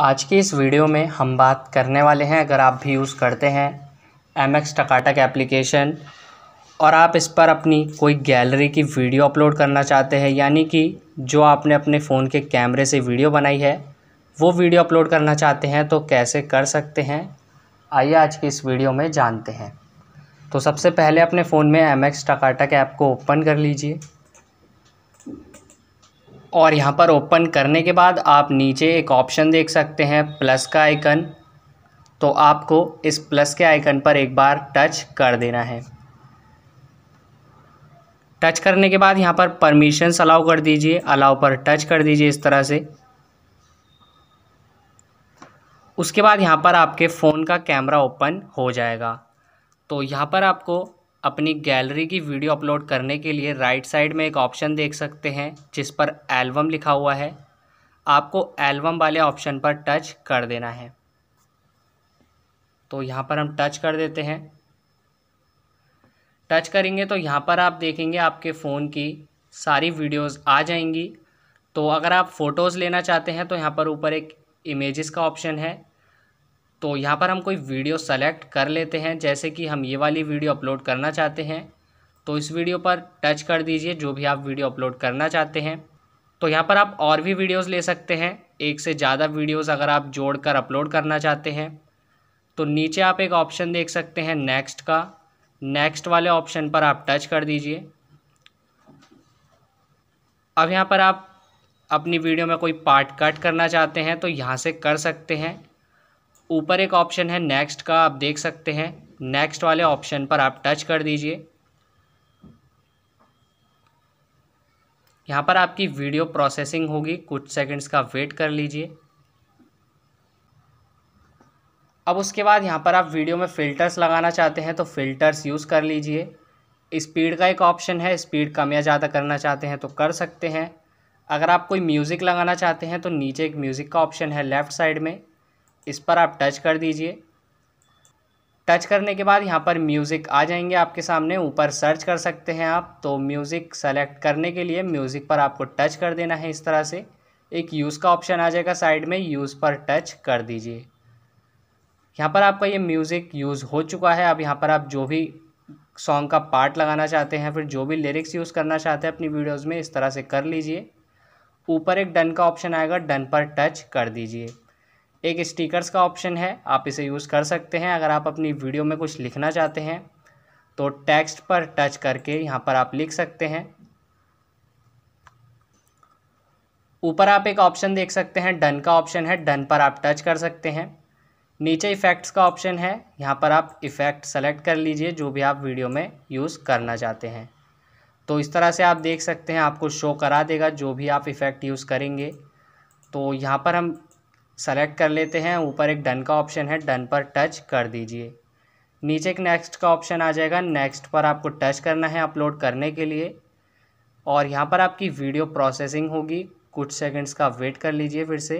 आज के इस वीडियो में हम बात करने वाले हैं अगर आप भी यूज़ करते हैं एम एक्स टकाटक एप्लीकेशन और आप इस पर अपनी कोई गैलरी की वीडियो अपलोड करना चाहते हैं यानी कि जो आपने अपने फ़ोन के कैमरे से वीडियो बनाई है वो वीडियो अपलोड करना चाहते हैं तो कैसे कर सकते हैं आइए आज की इस वीडियो में जानते हैं तो सबसे पहले अपने फ़ोन में एम एक्स टकाटक ऐप को ओपन कर लीजिए और यहाँ पर ओपन करने के बाद आप नीचे एक ऑप्शन देख सकते हैं प्लस का आइकन तो आपको इस प्लस के आइकन पर एक बार टच कर देना है टच करने के बाद यहाँ पर परमिशंस अलाउ कर दीजिए अलाउ पर टच कर दीजिए इस तरह से उसके बाद यहाँ पर आपके फ़ोन का कैमरा ओपन हो जाएगा तो यहाँ पर आपको अपनी गैलरी की वीडियो अपलोड करने के लिए राइट साइड में एक ऑप्शन देख सकते हैं जिस पर एल्बम लिखा हुआ है आपको एल्बम वाले ऑप्शन पर टच कर देना है तो यहाँ पर हम टच कर देते हैं टच करेंगे तो यहाँ पर आप देखेंगे आपके फ़ोन की सारी वीडियोस आ जाएंगी तो अगर आप फ़ोटोज़ लेना चाहते हैं तो यहाँ पर ऊपर एक इमेजेस का ऑप्शन है तो यहाँ पर हम कोई वीडियो सेलेक्ट कर लेते हैं जैसे कि हम ये वाली वीडियो अपलोड करना चाहते हैं तो इस वीडियो पर टच कर दीजिए जो भी आप वीडियो अपलोड करना चाहते हैं तो यहाँ पर आप और भी वीडियोस ले सकते हैं एक से ज़्यादा वीडियोस अगर आप जोड़कर अपलोड करना चाहते हैं तो नीचे आप एक ऑप्शन देख सकते हैं नेक्स्ट का नेक्स्ट वाले ऑप्शन पर आप टच कर दीजिए अब यहाँ पर आप अपनी वीडियो में कोई पार्ट कट करना चाहते हैं तो यहाँ से कर सकते हैं ऊपर एक ऑप्शन है नेक्स्ट का आप देख सकते हैं नेक्स्ट वाले ऑप्शन पर आप टच कर दीजिए यहाँ पर आपकी वीडियो प्रोसेसिंग होगी कुछ सेकंड्स का वेट कर लीजिए अब उसके बाद यहाँ पर आप वीडियो में फ़िल्टर्स लगाना चाहते हैं तो फ़िल्टर्स यूज़ कर लीजिए स्पीड का एक ऑप्शन है स्पीड कम या ज़्यादा करना चाहते हैं तो कर सकते हैं अगर आप कोई म्यूज़िक लगाना चाहते हैं तो नीचे एक म्यूज़िक का ऑप्शन है लेफ़्ट साइड में इस पर आप टच कर दीजिए टच करने के बाद यहाँ पर म्यूज़िक आ जाएंगे आपके सामने ऊपर सर्च कर सकते हैं आप तो म्यूज़िक सेलेक्ट करने के लिए म्यूज़िक पर आपको टच कर देना है इस तरह से एक यूज़ का ऑप्शन आ जाएगा साइड में यूज़ पर टच कर दीजिए यहाँ पर आपका ये म्यूज़िक यूज़ हो चुका है अब यहाँ पर आप जो भी सॉन्ग का पार्ट लगाना चाहते हैं फिर जो भी लिरिक्स यूज़ करना चाहते हैं अपनी वीडियोज़ में इस तरह से कर लीजिए ऊपर एक डन का ऑप्शन आएगा डन पर टच कर दीजिए एक स्टिकर्स का ऑप्शन है आप इसे यूज़ कर सकते हैं अगर आप अपनी वीडियो में कुछ लिखना चाहते हैं तो टेक्स्ट पर टच करके यहाँ पर आप लिख सकते हैं ऊपर आप एक ऑप्शन देख सकते हैं डन का ऑप्शन है डन पर आप टच कर सकते हैं नीचे इफ़ेक्ट्स का ऑप्शन है यहाँ पर आप इफ़ेक्ट सेलेक्ट कर लीजिए जो भी आप वीडियो में यूज़ करना चाहते हैं तो इस तरह से आप देख सकते हैं आपको शो करा देगा जो भी आप इफ़ेक्ट यूज़ करेंगे तो यहाँ पर हम सेलेक्ट कर लेते हैं ऊपर एक डन का ऑप्शन है डन पर टच कर दीजिए नीचे एक नेक्स्ट का ऑप्शन आ जाएगा नेक्स्ट पर आपको टच करना है अपलोड करने के लिए और यहाँ पर आपकी वीडियो प्रोसेसिंग होगी कुछ सेकंड्स का वेट कर लीजिए फिर से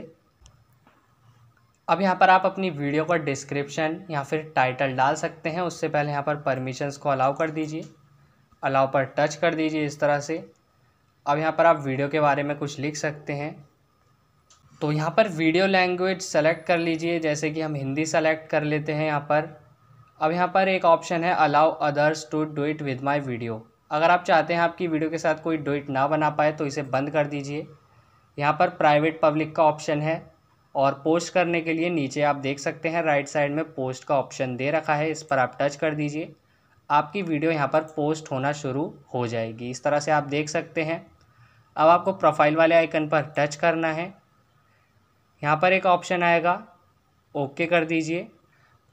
अब यहाँ पर आप अपनी वीडियो का डिस्क्रिप्शन या फिर टाइटल डाल सकते हैं उससे पहले यहाँ पर परमिशंस को अलाउ कर दीजिए अलाउ पर टच कर दीजिए इस तरह से अब यहाँ पर आप वीडियो के बारे में कुछ लिख सकते हैं तो यहाँ पर वीडियो लैंग्वेज सेलेक्ट कर लीजिए जैसे कि हम हिंदी सेलेक्ट कर लेते हैं यहाँ पर अब यहाँ पर एक ऑप्शन है allow others to do it with my video अगर आप चाहते हैं आपकी वीडियो के साथ कोई डोइट ना बना पाए तो इसे बंद कर दीजिए यहाँ पर प्राइवेट पब्लिक का ऑप्शन है और पोस्ट करने के लिए नीचे आप देख सकते हैं राइट साइड में पोस्ट का ऑप्शन दे रखा है इस पर आप टच कर दीजिए आपकी वीडियो यहाँ पर पोस्ट होना शुरू हो जाएगी इस तरह से आप देख सकते हैं अब आपको प्रोफाइल वाले आइकन पर टच करना है यहाँ पर एक ऑप्शन आएगा ओके कर दीजिए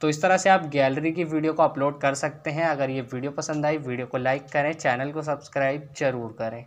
तो इस तरह से आप गैलरी की वीडियो को अपलोड कर सकते हैं अगर ये वीडियो पसंद आई वीडियो को लाइक करें चैनल को सब्सक्राइब जरूर करें